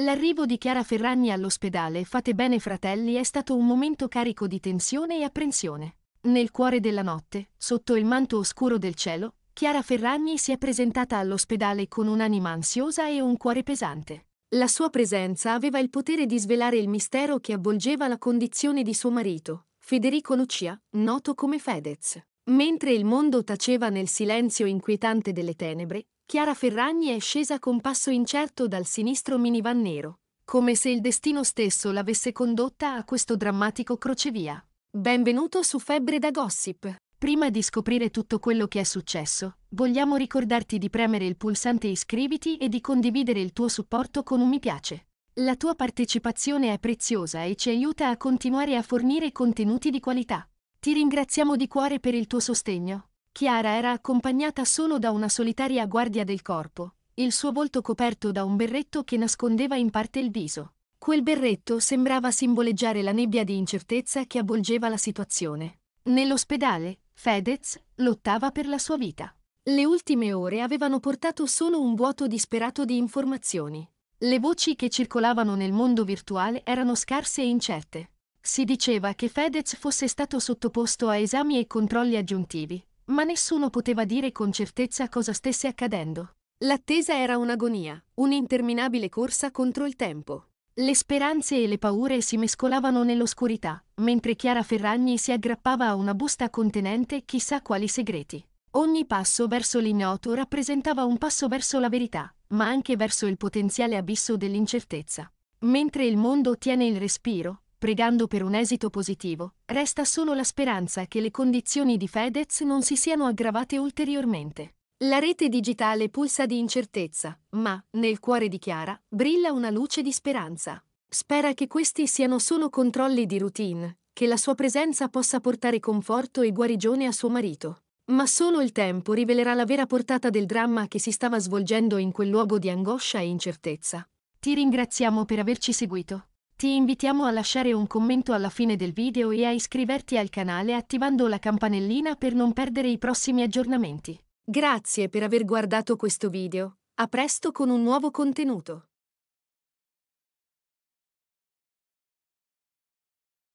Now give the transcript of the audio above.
L'arrivo di Chiara Ferragni all'ospedale Fate bene fratelli è stato un momento carico di tensione e apprensione. Nel cuore della notte, sotto il manto oscuro del cielo, Chiara Ferragni si è presentata all'ospedale con un'anima ansiosa e un cuore pesante. La sua presenza aveva il potere di svelare il mistero che avvolgeva la condizione di suo marito, Federico Lucia, noto come Fedez. Mentre il mondo taceva nel silenzio inquietante delle tenebre, Chiara Ferragni è scesa con passo incerto dal sinistro minivan nero, come se il destino stesso l'avesse condotta a questo drammatico crocevia. Benvenuto su Febbre da Gossip. Prima di scoprire tutto quello che è successo, vogliamo ricordarti di premere il pulsante iscriviti e di condividere il tuo supporto con un mi piace. La tua partecipazione è preziosa e ci aiuta a continuare a fornire contenuti di qualità. Ti ringraziamo di cuore per il tuo sostegno. Chiara era accompagnata solo da una solitaria guardia del corpo, il suo volto coperto da un berretto che nascondeva in parte il viso. Quel berretto sembrava simboleggiare la nebbia di incertezza che avvolgeva la situazione. Nell'ospedale, Fedez lottava per la sua vita. Le ultime ore avevano portato solo un vuoto disperato di informazioni. Le voci che circolavano nel mondo virtuale erano scarse e incerte. Si diceva che Fedez fosse stato sottoposto a esami e controlli aggiuntivi, ma nessuno poteva dire con certezza cosa stesse accadendo. L'attesa era un'agonia, un'interminabile corsa contro il tempo. Le speranze e le paure si mescolavano nell'oscurità, mentre Chiara Ferragni si aggrappava a una busta contenente chissà quali segreti. Ogni passo verso l'ignoto rappresentava un passo verso la verità, ma anche verso il potenziale abisso dell'incertezza. Mentre il mondo tiene il respiro, pregando per un esito positivo, resta solo la speranza che le condizioni di Fedez non si siano aggravate ulteriormente. La rete digitale pulsa di incertezza, ma, nel cuore di Chiara, brilla una luce di speranza. Spera che questi siano solo controlli di routine, che la sua presenza possa portare conforto e guarigione a suo marito. Ma solo il tempo rivelerà la vera portata del dramma che si stava svolgendo in quel luogo di angoscia e incertezza. Ti ringraziamo per averci seguito. Ti invitiamo a lasciare un commento alla fine del video e a iscriverti al canale attivando la campanellina per non perdere i prossimi aggiornamenti. Grazie per aver guardato questo video. A presto con un nuovo contenuto.